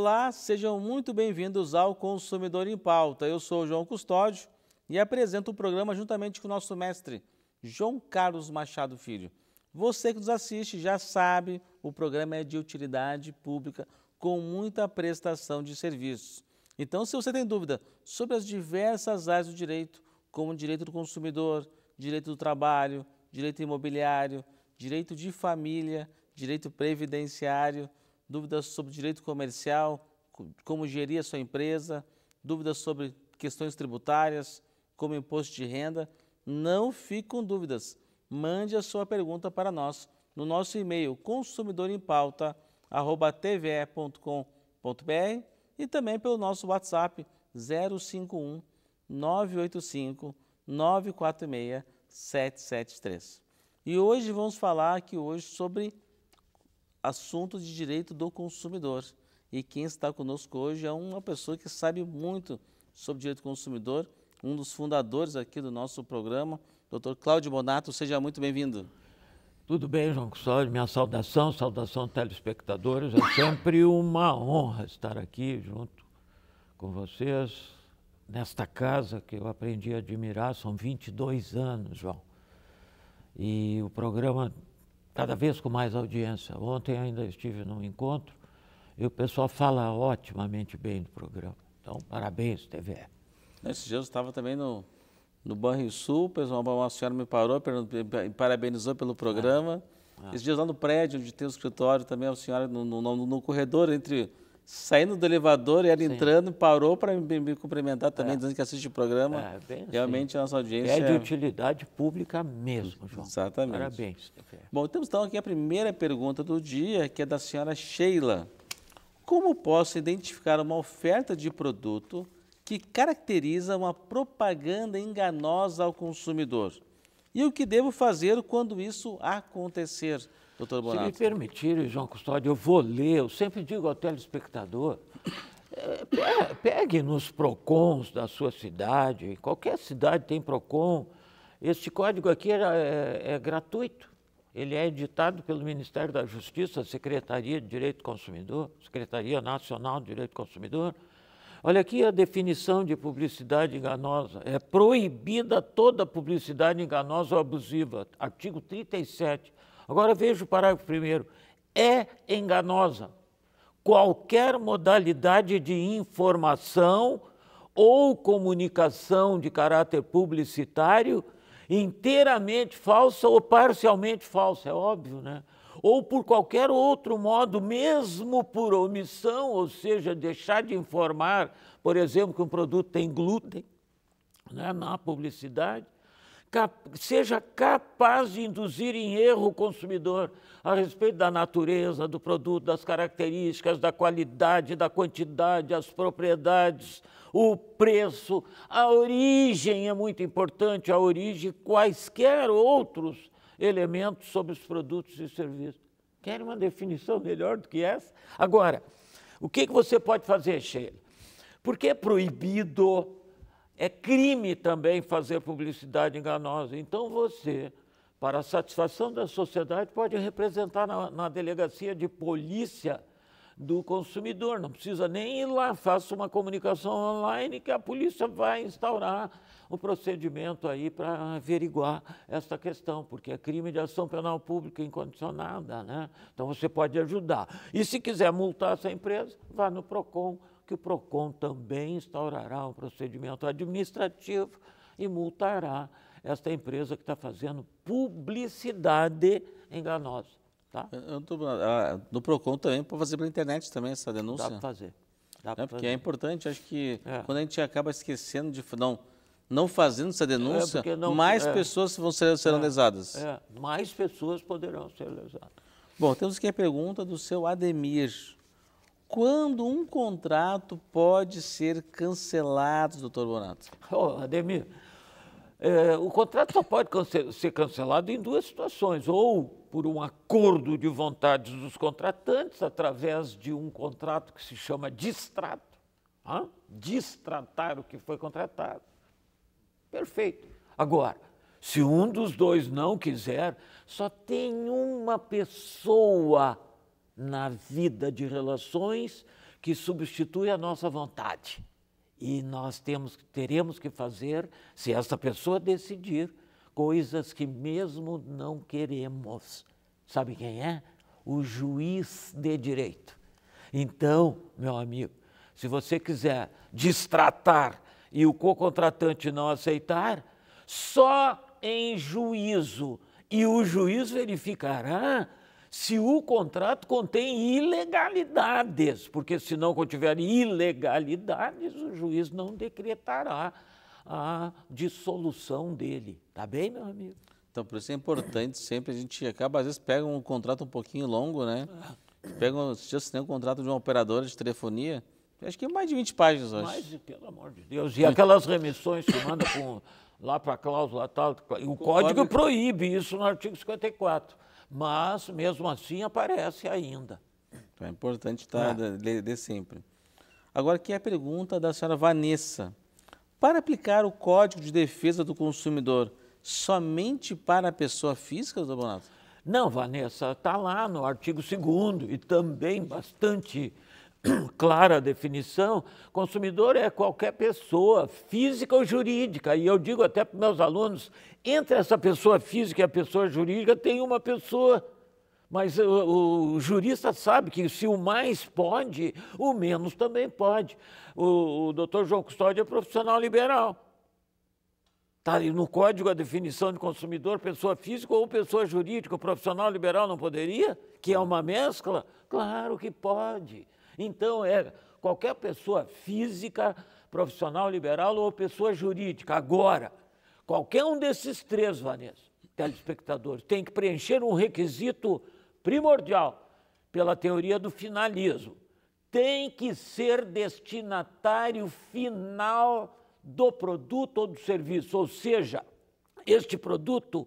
Olá, sejam muito bem-vindos ao Consumidor em Pauta. Eu sou João Custódio e apresento o programa juntamente com o nosso mestre, João Carlos Machado Filho. Você que nos assiste já sabe, o programa é de utilidade pública com muita prestação de serviços. Então, se você tem dúvida sobre as diversas áreas do direito, como direito do consumidor, direito do trabalho, direito imobiliário, direito de família, direito previdenciário, dúvidas sobre direito comercial, como gerir a sua empresa, dúvidas sobre questões tributárias, como imposto de renda. Não fique com dúvidas. Mande a sua pergunta para nós no nosso e-mail consumidorempauta@tve.com.br e também pelo nosso WhatsApp 051 985 946 773. E hoje vamos falar aqui hoje sobre assuntos de direito do consumidor. E quem está conosco hoje é uma pessoa que sabe muito sobre direito do consumidor, um dos fundadores aqui do nosso programa, Dr. Cláudio Bonato. Seja muito bem-vindo. Tudo bem, João Custódio, minha saudação, saudação telespectadores. É sempre uma honra estar aqui junto com vocês, nesta casa que eu aprendi a admirar, são 22 anos, João. E o programa cada vez com mais audiência. Ontem ainda estive num encontro e o pessoal fala otimamente bem do programa. Então, parabéns, TVE. Esses dias eu estava também no, no Banho Sul, pessoal, uma senhora me parou, parabenizou pelo programa. Ah, ah. Esses dias lá no prédio, onde tem o escritório também, a senhora no, no, no corredor entre saindo do elevador, ela Sim. entrando, parou para me, me, cumprimentar também, é. dizendo que assiste o programa. É, bem assim. Realmente assim. a nossa audiência. É de é utilidade pública mesmo, João. Exatamente. Parabéns. Bom, temos então aqui a primeira pergunta do dia, que é da senhora Sheila. Como posso identificar uma oferta de produto que caracteriza uma propaganda enganosa ao consumidor? E o que devo fazer quando isso acontecer? Doutor Bonato. Se me permitirem, João Custódio, eu vou ler, eu sempre digo ao telespectador, é, pegue nos PROCONs da sua cidade, qualquer cidade tem PROCON, este código aqui é, é, é gratuito, ele é editado pelo Ministério da Justiça, Secretaria de Direito do Consumidor, Secretaria Nacional de Direito do Consumidor, Olha aqui a definição de publicidade enganosa. É proibida toda publicidade enganosa ou abusiva. Artigo 37. Agora veja o parágrafo primeiro. É enganosa qualquer modalidade de informação ou comunicação de caráter publicitário inteiramente falsa ou parcialmente falsa, é óbvio, né? Ou por qualquer outro modo, mesmo por omissão, ou seja, deixar de informar, por exemplo, que um produto tem glúten né, na publicidade, seja capaz de induzir em erro o consumidor a respeito da natureza do produto, das características, da qualidade, da quantidade, as propriedades, o preço. A origem é muito importante, a origem, quaisquer outros elementos sobre os produtos e serviços. Quer uma definição melhor do que essa? Agora, o que, que você pode fazer, Sheila? Porque é proibido é crime também fazer publicidade enganosa. Então você, para a satisfação da sociedade, pode representar na, na delegacia de polícia do consumidor. Não precisa nem ir lá, faça uma comunicação online que a polícia vai instaurar o procedimento aí para averiguar esta questão, porque é crime de ação penal pública incondicionada, né? Então você pode ajudar. E se quiser multar essa empresa, vá no PROCON que o PROCON também instaurará um procedimento administrativo e multará esta empresa que está fazendo publicidade enganosa. Tá? Tô, a, ah, do PROCON também, para fazer pela internet também essa denúncia? Dá para fazer. Dá né, é, porque fazer. é importante, acho que é. quando a gente acaba esquecendo de... Não, não fazendo essa denúncia, é não, mais é, pessoas vão ser, serão é. lesadas. É, mais pessoas poderão ser lesadas. Bom, temos aqui a pergunta do seu Ademir quando um contrato pode ser cancelado, doutor Bonato? Oh, Ademir, é, o contrato só pode ser cancelado em duas situações, ou por um acordo de vontades dos contratantes, através de um contrato que se chama distrato, ah, distratar o que foi contratado. Perfeito. Agora, se um dos dois não quiser, só tem uma pessoa na vida de relações que substitui a nossa vontade. E nós temos, teremos que fazer, se essa pessoa decidir, coisas que mesmo não queremos. Sabe quem é? O juiz de direito. Então, meu amigo, se você quiser distratar e o co-contratante não aceitar, só em juízo. E o juiz verificará se o contrato contém ilegalidades, porque se não contiver ilegalidades, o juiz não decretará a dissolução dele. Tá bem, meu amigo? Então, por isso é importante sempre a gente acaba, às vezes, pega um contrato um pouquinho longo, né? Pega, se você tem um contrato de uma operadora de telefonia, acho que é mais de 20 páginas hoje. Mais, de, pelo amor de Deus. E aquelas remissões que manda com, lá para a cláusula tal, o, o código, código proíbe isso no artigo 54 mas mesmo assim aparece ainda. Então é importante estar é. de, sempre. Agora aqui é a pergunta da senhora Vanessa. Para aplicar o Código de Defesa do Consumidor somente para a pessoa física, doutor Bonato? Não, Vanessa, está lá no artigo 2 e também bastante clara definição, consumidor é qualquer pessoa, física ou jurídica. E eu digo até para meus alunos, entre essa pessoa física e a pessoa jurídica tem uma pessoa. Mas o, o, jurista sabe que se o mais pode, o menos também pode. O, o doutor João Custódio é profissional liberal. Está no código a definição de consumidor, pessoa física ou pessoa jurídica. O profissional liberal não poderia? Que é uma mescla? Claro que pode. Então, é qualquer pessoa física, profissional liberal ou pessoa jurídica. Agora, qualquer um desses três, Vanessa, telespectadores, tem que preencher um requisito primordial pela teoria do finalismo. Tem que ser destinatário final do produto ou do serviço, ou seja, este produto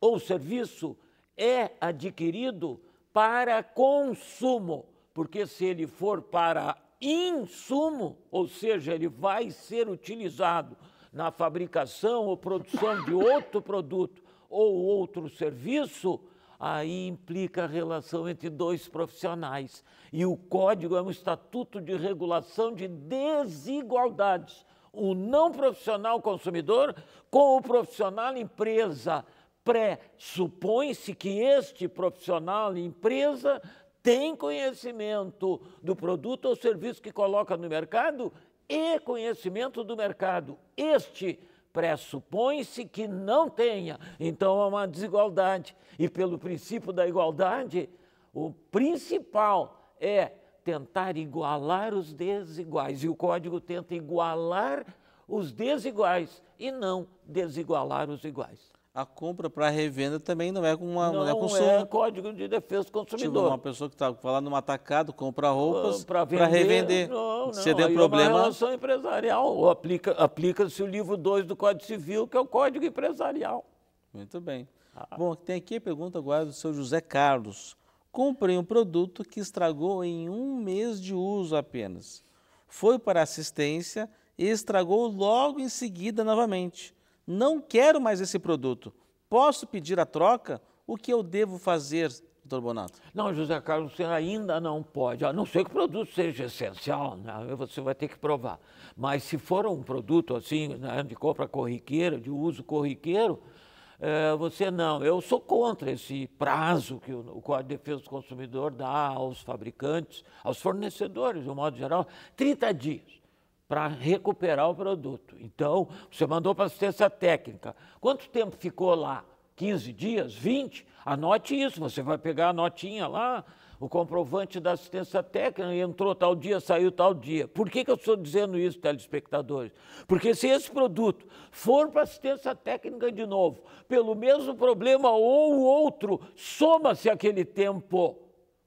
ou serviço é adquirido para consumo porque se ele for para insumo, ou seja, ele vai ser utilizado na fabricação ou produção de outro produto ou outro serviço, aí implica a relação entre dois profissionais. E o código é um estatuto de regulação de desigualdades. O não profissional consumidor com o profissional empresa pressupõe-se que este profissional empresa tem conhecimento do produto ou serviço que coloca no mercado e conhecimento do mercado. Este pressupõe-se que não tenha. Então há uma desigualdade. E pelo princípio da igualdade, o principal é tentar igualar os desiguais. E o código tenta igualar os desiguais e não desigualar os iguais a compra para revenda também não é com uma não, é não é, com é código de defesa do tipo, consumidor. Tipo, uma pessoa que está falando no atacado compra roupas ah, para revender. Não, não. Você deu problema. É uma relação empresarial. Aplica, aplica-se o livro 2 do Código Civil, que é o Código Empresarial. Muito bem. Ah. Bom, tem aqui a pergunta agora do seu José Carlos. Comprei um produto que estragou em um mês de uso apenas. Foi para assistência e estragou logo em seguida novamente não quero mais esse produto. Posso pedir a troca? O que eu devo fazer, doutor Bonato? Não, José Carlos, você ainda não pode. A não ser que o produto seja essencial, né? você vai ter que provar. Mas se for um produto assim, né, de compra corriqueira, de uso corriqueiro, é, você não. Eu sou contra esse prazo que o, o Código de Defesa do Consumidor dá aos fabricantes, aos fornecedores, de um modo geral, 30 dias para recuperar o produto. Então, você mandou para assistência técnica. Quanto tempo ficou lá? 15 dias? 20? Anote isso, você vai pegar a notinha lá, o comprovante da assistência técnica, entrou tal dia, saiu tal dia. Por que, que eu estou dizendo isso, telespectadores? Porque se esse produto for para assistência técnica de novo, pelo mesmo problema ou outro, soma-se aquele tempo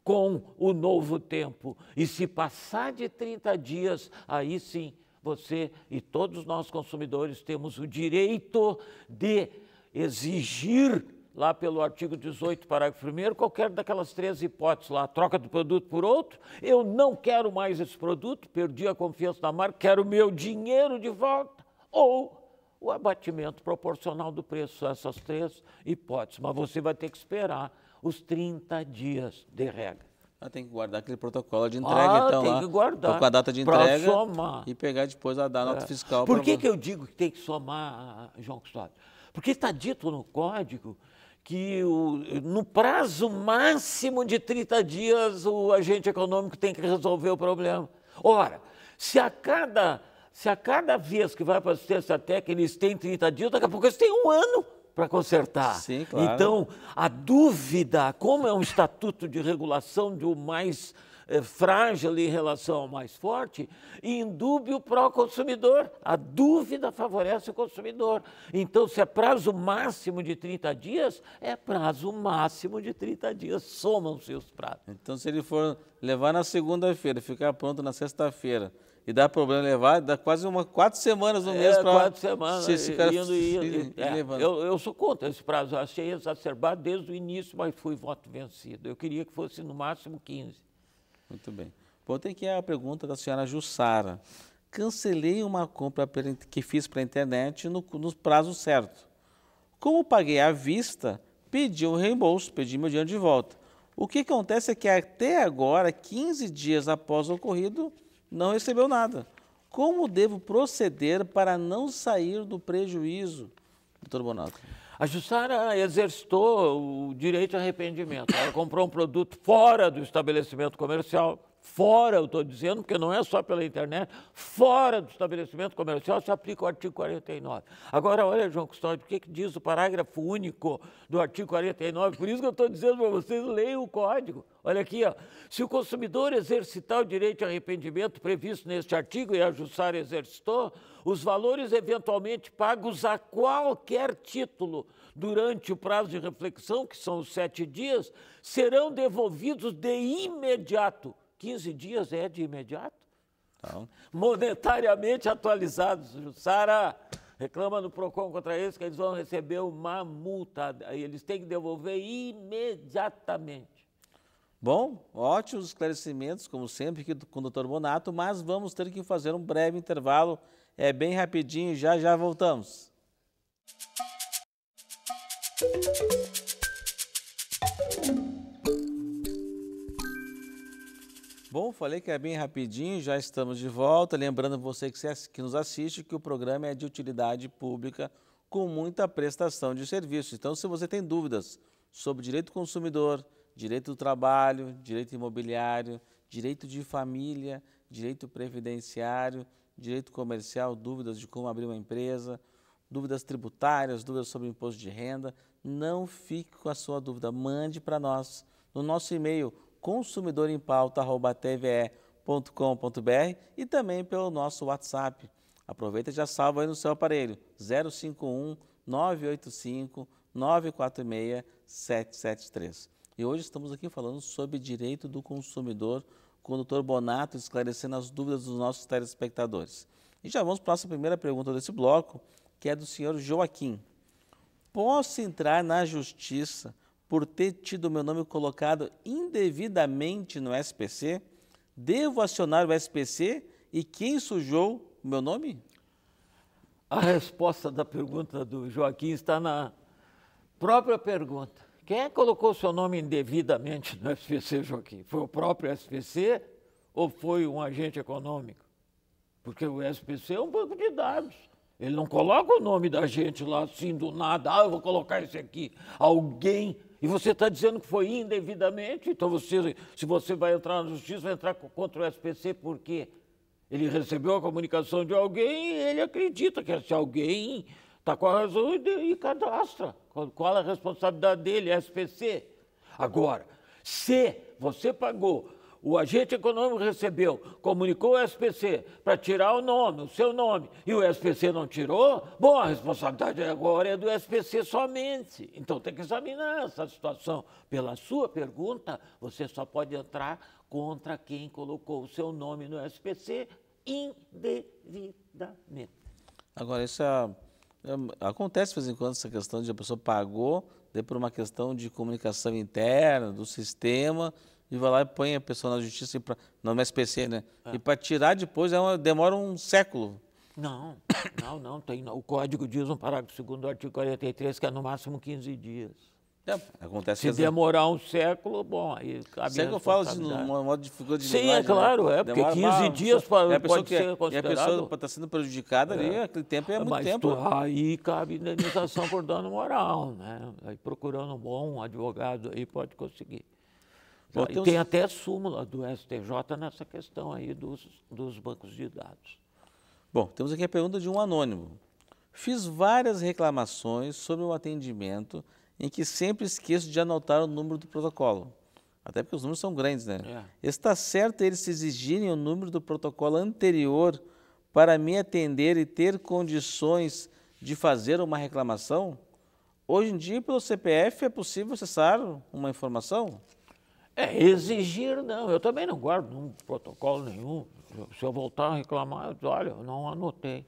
com o novo tempo. E se passar de 30 dias, aí sim você e todos nós consumidores temos o direito de exigir lá pelo artigo 18, parágrafo 1, qualquer daquelas três hipóteses lá, troca do produto por outro, eu não quero mais esse produto, perdi a confiança da marca, quero meu dinheiro de volta, ou o abatimento proporcional do preço, essas três hipóteses. Mas você vai ter que esperar os 30 dias de regra. Ah, tem que guardar aquele protocolo de entrega, ah, então. Tem lá, que guardar. com a data de entrega. somar. E pegar depois a nota é. fiscal. Por que, que eu digo que tem que somar, João Custódio? Porque está dito no código que o, no prazo máximo de 30 dias o agente econômico tem que resolver o problema. Ora, se a cada, se a cada vez que vai para a assistência técnica eles têm 30 dias, daqui a pouco eles têm um ano para consertar. Sim, claro. Então, a dúvida, como é um estatuto de regulação do mais é, frágil em relação ao mais forte, indúbio para o consumidor. A dúvida favorece o consumidor. Então, se é prazo máximo de 30 dias, é prazo máximo de 30 dias. Somam-se os prazos. Então, se ele for levar na segunda-feira, ficar pronto na sexta-feira, e dá problema levar, dá quase uma, quatro semanas no mês é, para. Quatro semanas, se esse cara indo, indo, indo é, eu, eu, sou contra esse prazo, eu achei exacerbado desde o início, mas fui voto vencido. Eu queria que fosse no máximo 15. Muito bem. Bom, tem aqui a pergunta da senhora Jussara. Cancelei uma compra que fiz pela internet no, no prazo certo. Como paguei à vista, pedi um reembolso, pedi meu dinheiro de volta. O que acontece é que até agora, 15 dias após o ocorrido, não recebeu nada. Como devo proceder para não sair do prejuízo, doutor Bonato? A Jussara exercitou o direito de arrependimento. Ela comprou um produto fora do estabelecimento comercial fora, eu estou dizendo, porque não é só pela internet, fora do estabelecimento comercial se aplica o artigo 49. Agora, olha, João Custódio, o que, que diz o parágrafo único do artigo 49? Por isso que eu estou dizendo para vocês, leiam o código. Olha aqui, ó. se o consumidor exercitar o direito de arrependimento previsto neste artigo e a Jussara exercitou, os valores eventualmente pagos a qualquer título durante o prazo de reflexão, que são os sete dias, serão devolvidos de imediato 15 dias é de imediato. Então. Monetariamente atualizados. Sara reclama no PROCON contra eles que eles vão receber uma multa. Eles têm que devolver imediatamente. Bom, ótimos esclarecimentos, como sempre, aqui com o doutor Bonato, mas vamos ter que fazer um breve intervalo. É bem rapidinho, já já voltamos. Música Bom, falei que é bem rapidinho, já estamos de volta. Lembrando você que, se, nos assiste que o programa é de utilidade pública com muita prestação de serviço. Então, se você tem dúvidas sobre direito do consumidor, direito do trabalho, direito imobiliário, direito de família, direito previdenciário, direito comercial, dúvidas de como abrir uma empresa, dúvidas tributárias, dúvidas sobre imposto de renda, não fique com a sua dúvida. Mande para nós no nosso e-mail consumidorimPauta.tve.com.br e também pelo nosso WhatsApp. Aproveita e já salva aí no seu aparelho, 051 985 946 773. E hoje estamos aqui falando sobre direito do consumidor com o Dr. Bonato esclarecendo as dúvidas dos nossos telespectadores. E já vamos para a nossa primeira pergunta desse bloco, que é do senhor Joaquim. Posso entrar na justiça por ter tido meu nome colocado indevidamente no SPC? Devo acionar o SPC e quem sujou o meu nome? A resposta da pergunta do Joaquim está na própria pergunta. Quem colocou o colocou seu nome indevidamente no SPC, Joaquim? Foi o próprio SPC ou foi um agente econômico? Porque o SPC é um banco de dados. Ele não coloca o nome da gente lá assim do nada, ah, eu vou colocar esse aqui. Alguém e você está dizendo que foi indevidamente, então você, se você vai entrar na justiça, vai entrar contra o SPC por quê? Ele recebeu a comunicação de alguém e ele acredita que esse alguém está com a razão e, e cadastra. Qual é a responsabilidade dele, é SPC? Agora, se você pagou o agente econômico recebeu, comunicou o SPC para tirar o nome, o seu nome, e o SPC não tirou, bom, a responsabilidade agora é do SPC somente. Então tem que examinar essa situação. Pela sua pergunta, você só pode entrar contra quem colocou o seu nome no SPC indevidamente. Agora, isso é, é, acontece de vez em quando essa questão de a pessoa pagou, de por uma questão de comunicação interna, do sistema, e vai lá e põe a pessoa na justiça, e pra, no SPC, né? É. E para tirar depois é uma, demora um século. Não, não, não. Tem, o código diz um parágrafo segundo do artigo 43 que é no máximo 15 dias. É, acontece Se demorar um século, bom, aí cabe Sei que eu falo de uma modo de figura de Sim, é linguagem, é claro, né? é, porque demora 15 dias para, é pode que, é, ser considerado. E a pessoa está sendo prejudicada é. ali, aquele tempo é, é muito mas tempo. Tu, aí cabe indenização por dano moral, né? Aí procurando um bom advogado aí pode conseguir. Bom, tem, uns... até súmula do STJ nessa questão aí dos, dos bancos de dados. Bom, temos aqui a pergunta de um anônimo. Fiz várias reclamações sobre o atendimento em que sempre esqueço de anotar o número do protocolo. Até porque os números são grandes, né? É. Está certo eles exigirem o número do protocolo anterior para me atender e ter condições de fazer uma reclamação? Hoje em dia, pelo CPF, é possível acessar uma informação? É, exigir não. Eu também não guardo um protocolo nenhum. Se eu voltar a reclamar, eu digo, olha, eu não anotei.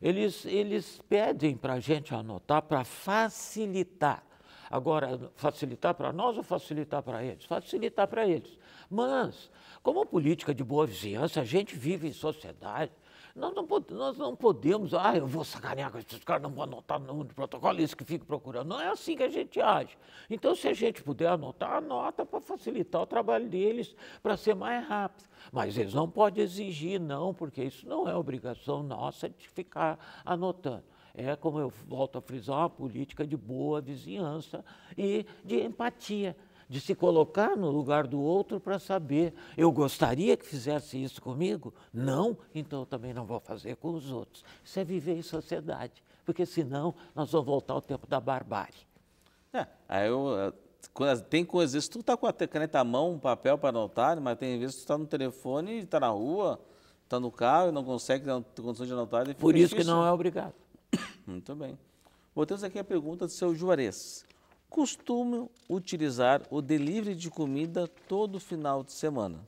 Eles, eles pedem para a gente anotar para facilitar. Agora, facilitar para nós ou facilitar para eles? Facilitar para eles. Mas, como política de boa vizinhança, a gente vive em sociedade, nós não, nós não podemos, ah, eu vou sacanear com esses caras, não vou anotar no protocolo, é isso que fico procurando. Não é assim que a gente age. Então, se a gente puder anotar, anota para facilitar o trabalho deles, para ser mais rápido. Mas eles não podem exigir, não, porque isso não é obrigação nossa de ficar anotando é, como eu volto a frisar, uma política de boa vizinhança e de empatia de se colocar no lugar do outro para saber. Eu gostaria que fizesse isso comigo? Não, então eu também não vou fazer com os outros. Isso é viver em sociedade, porque senão nós vamos voltar ao tempo da barbárie. É, aí eu, eh, tem coisas, vezes tu está com a caneta à mão, um papel para anotar, mas tem vezes tu está no telefone, está na rua, está no carro e não consegue ter condições de anotar. Por isso difícil. que não né? é obrigado. Muito bem. Botamos aqui a pergunta do seu Juarez costumam utilizar o delivery de comida todo final de semana.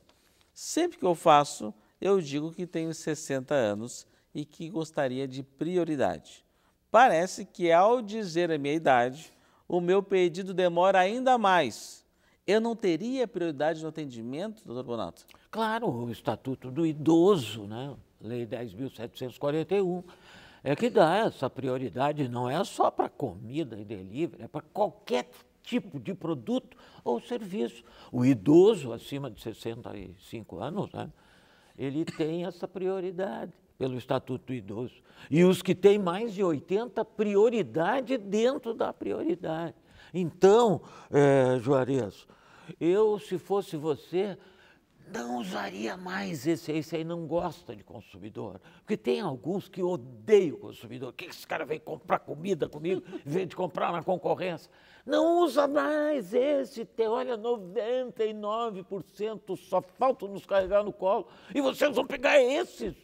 Sempre que eu faço, eu digo que tenho 60 anos e que gostaria de prioridade. Parece que ao dizer a minha idade, o meu pedido demora ainda mais. Eu não teria prioridade no atendimento, doutor Bonato? Claro, o Estatuto do Idoso, né? Lei 10.741 é que dá essa prioridade, não é só para comida e delivery, é para qualquer tipo de produto ou serviço. O idoso acima de 65 anos, né, ele tem essa prioridade pelo Estatuto do Idoso. E os que têm mais de 80, prioridade dentro da prioridade. Então, é, Juarez, eu, se fosse você, não usaria mais esse, esse aí não gosta de consumidor. Porque tem alguns que odeiam o consumidor. O que esse cara vem comprar comida comigo, vem de comprar na concorrência? Não usa mais esse, tem, olha, 99% só falta nos carregar no colo. E vocês vão pegar esses.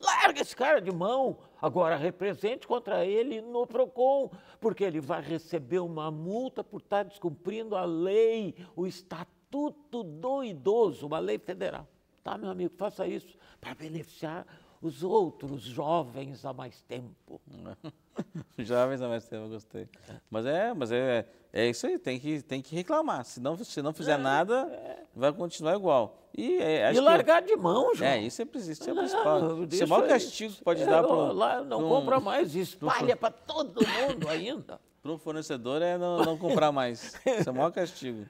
Larga esse cara de mão. Agora represente contra ele no PROCON, porque ele vai receber uma multa por estar descumprindo a lei, o estado Estatuto do Idoso, uma lei federal. Tá, meu amigo, faça isso para beneficiar os outros jovens há mais tempo. jovens há mais tempo, gostei. Mas é, mas é, é isso aí, tem que, tem que reclamar. Se não, se não fizer é, nada, é. vai continuar igual. E, é, é e largar que, de mão, João. É, isso é, isso é não, principal. Isso é o maior castigo que pode é, dar para Não compra mais, isso espalha para todo mundo ainda. para um fornecedor é não, não comprar mais. Isso é o maior castigo.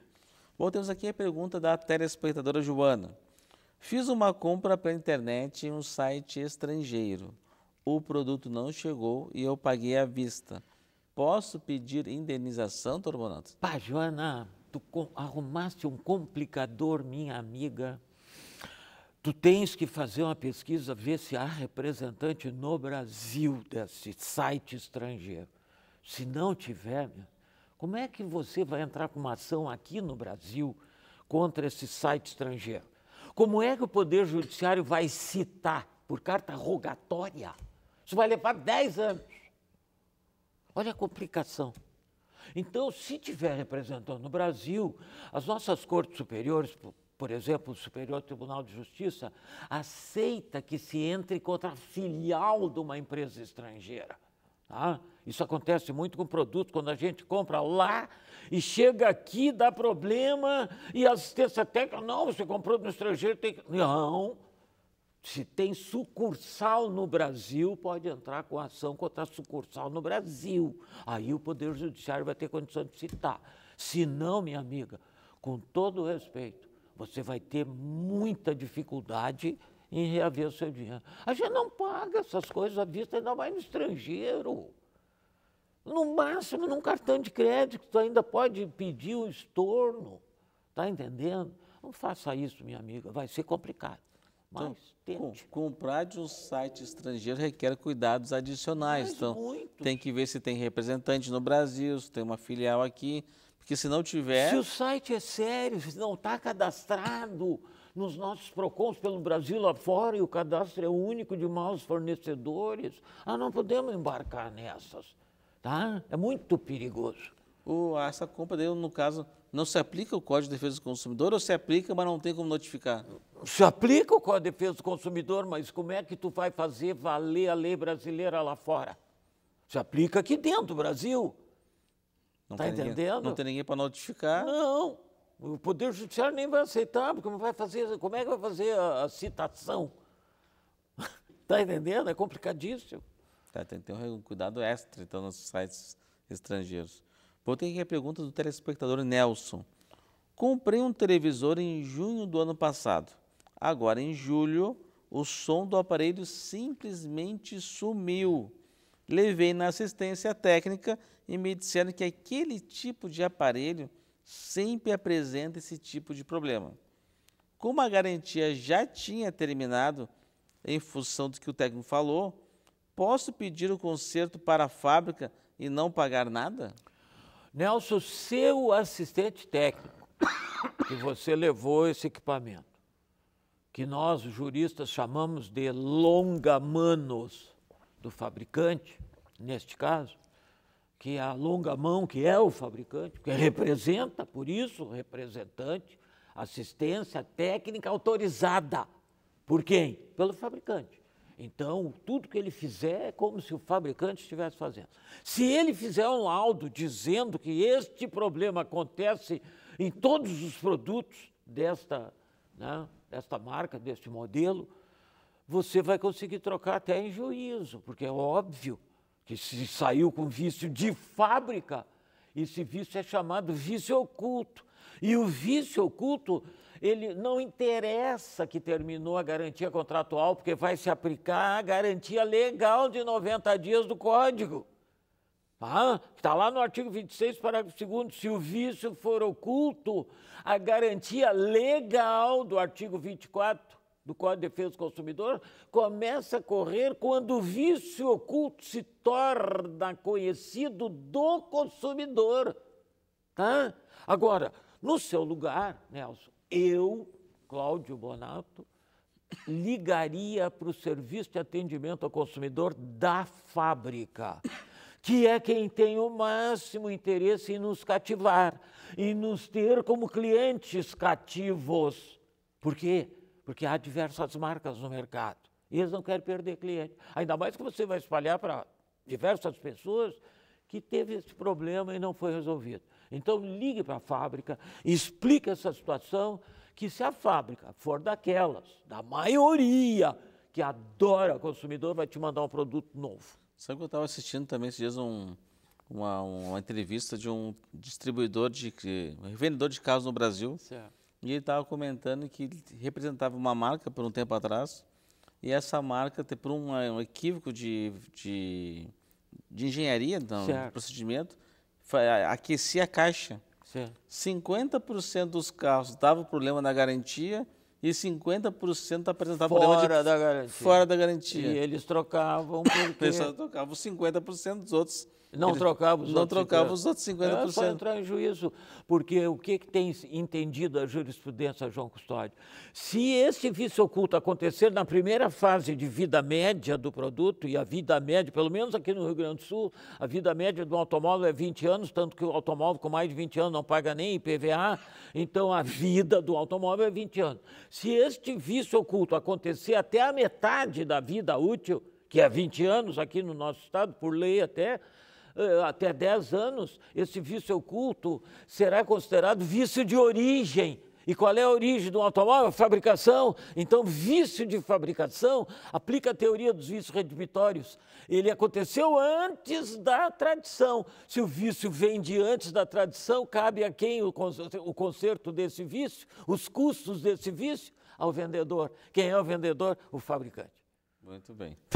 Bom, temos aqui a pergunta da telespectadora Joana. Fiz uma compra pela internet em um site estrangeiro. O produto não chegou e eu paguei à vista. Posso pedir indenização, Torbonato? Pá, Joana, tu arrumaste um complicador, minha amiga. Tu tens que fazer uma pesquisa, ver se há representante no Brasil desse site estrangeiro. Se não tiver, como é que você vai entrar com uma ação aqui no Brasil contra esse site estrangeiro? Como é que o Poder Judiciário vai citar por carta rogatória? Isso vai levar 10 anos. Olha a complicação. Então, se tiver representando no Brasil, as nossas cortes superiores, por exemplo, o Superior Tribunal de Justiça, aceita que se entre contra a filial de uma empresa estrangeira. Tá? Isso acontece muito com produtos, quando a gente compra lá e chega aqui, dá problema, e a assistência técnica, não, você comprou no estrangeiro, tem que. Não. Se tem sucursal no Brasil, pode entrar com ação contra a sucursal no Brasil. Aí o Poder Judiciário vai ter condição de citar. Se não, minha amiga, com todo respeito, você vai ter muita dificuldade em reaver o seu dinheiro. A gente não paga essas coisas à vista, ainda mais no estrangeiro. No máximo, num cartão de crédito, tu ainda pode pedir o um estorno. Está entendendo? Não faça isso, minha amiga, vai ser complicado. Então, Mas então, tente. comprar de um site estrangeiro requer cuidados adicionais. Mas então, muitos. tem que ver se tem representante no Brasil, se tem uma filial aqui. Porque se não tiver. Se o site é sério, se não está cadastrado nos nossos PROCONs pelo Brasil afora e o cadastro é único de maus fornecedores. Ah, não podemos embarcar nessas, tá? É muito perigoso. O, essa compra dele, no caso, não se aplica o Código de Defesa do Consumidor ou se aplica, mas não tem como notificar? Se aplica o Código de Defesa do Consumidor, mas como é que tu vai fazer valer a lei brasileira lá fora? Se aplica aqui dentro do Brasil. Não tá entendendo? Ninguém, não tem ninguém para notificar. Não. O Poder Judiciário nem vai aceitar, porque não vai fazer, como é que vai fazer a, a citação? Está entendendo? É complicadíssimo. Tá, tem que ter um cuidado extra, então, nos sites estrangeiros. Vou ter aqui a pergunta do telespectador Nelson. Comprei um televisor em junho do ano passado. Agora, em julho, o som do aparelho simplesmente sumiu. Levei na assistência técnica e me disseram que aquele tipo de aparelho sempre apresenta esse tipo de problema. Como a garantia já tinha terminado, em função do que o técnico falou, posso pedir o conserto para a fábrica e não pagar nada? Nelson, seu assistente técnico, que você levou esse equipamento, que nós juristas chamamos de longa-manos do fabricante, neste caso, que é a longa mão, que é o fabricante, que representa, por isso, representante, assistência técnica autorizada. Por quem? Pelo fabricante. Então, tudo que ele fizer é como se o fabricante estivesse fazendo. Se ele fizer um laudo dizendo que este problema acontece em todos os produtos desta, né, desta marca, deste modelo, você vai conseguir trocar até em juízo, porque é óbvio que se saiu com vício de fábrica. Esse vício é chamado vício oculto. E o vício oculto, ele não interessa que terminou a garantia contratual, porque vai se aplicar a garantia legal de 90 dias do Código. Ah, está tá lá no artigo 26, parágrafo 2 se o vício for oculto, a garantia legal do artigo 24 do Código de Defesa do Consumidor começa a correr quando o vício oculto se torna conhecido do consumidor. Tá? Agora, no seu lugar, Nelson, eu, Cláudio Bonato, ligaria para o serviço de atendimento ao consumidor da fábrica que é quem tem o máximo interesse em nos cativar e nos ter como clientes cativos. Por quê? porque há diversas marcas no mercado. E eles não querem perder cliente. Ainda mais que você vai espalhar para diversas pessoas que teve esse problema e não foi resolvido. Então ligue para a fábrica, explique essa situação, que se a fábrica for daquelas, da maioria que adora consumidor, vai te mandar um produto novo. Sabe que eu estava assistindo também esses dias um, uma, uma entrevista de um distribuidor de revendedor de carros no Brasil. Certo e ele estava comentando que representava uma marca por um tempo atrás, e essa marca, por um, equívoco de, de, de engenharia, então, de procedimento, aquecia a caixa. Certo. 50% dos carros dava problema na garantia e 50% apresentava problema de, da garantia. fora da garantia. E eles trocavam porque... O pessoal trocava os 50% dos outros não trocava os não outros trocava 50%. os outros 50%. É só entrar em juízo, porque o que, que tem entendido a jurisprudência João Custódio? Se esse vício oculto acontecer na primeira fase de vida média do produto, e a vida média, pelo menos aqui no Rio Grande do Sul, a vida média do automóvel é 20 anos, tanto que o automóvel com mais de 20 anos não paga nem IPVA, então a vida do automóvel é 20 anos. Se este vício oculto acontecer até a metade da vida útil, que é 20 anos aqui no nosso estado, por lei até, ah, até 10 anos, esse vício oculto será considerado vício de origem. E qual é a origem do automóvel? Fabricação. Então, vício de fabricação aplica a teoria dos vícios redimitórios. Ele aconteceu antes da tradição. Se o vício vem de antes da tradição, cabe a quem o conserto desse vício, os custos desse vício? Ao vendedor. Quem é o vendedor? O fabricante. Muito bem.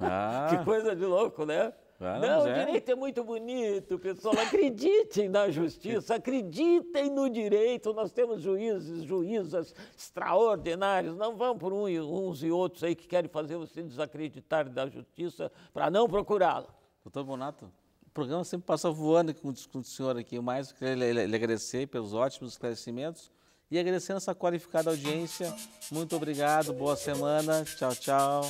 Ah. que coisa de louco, né? Vamos, ah, não, é. o direito é muito bonito, pessoal. Acreditem na justiça, acreditem no direito. Nós temos juízes, juízas extraordinários. Não vão por um, uns e outros aí que querem fazer você desacreditar da justiça para não procurá-la. Doutor Bonato, o programa sempre passa voando com, com o senhor aqui. Mais queria lhe, lhe agradecer pelos ótimos esclarecimentos e agradecendo essa qualificada audiência. Muito obrigado, boa semana. Tchau, tchau.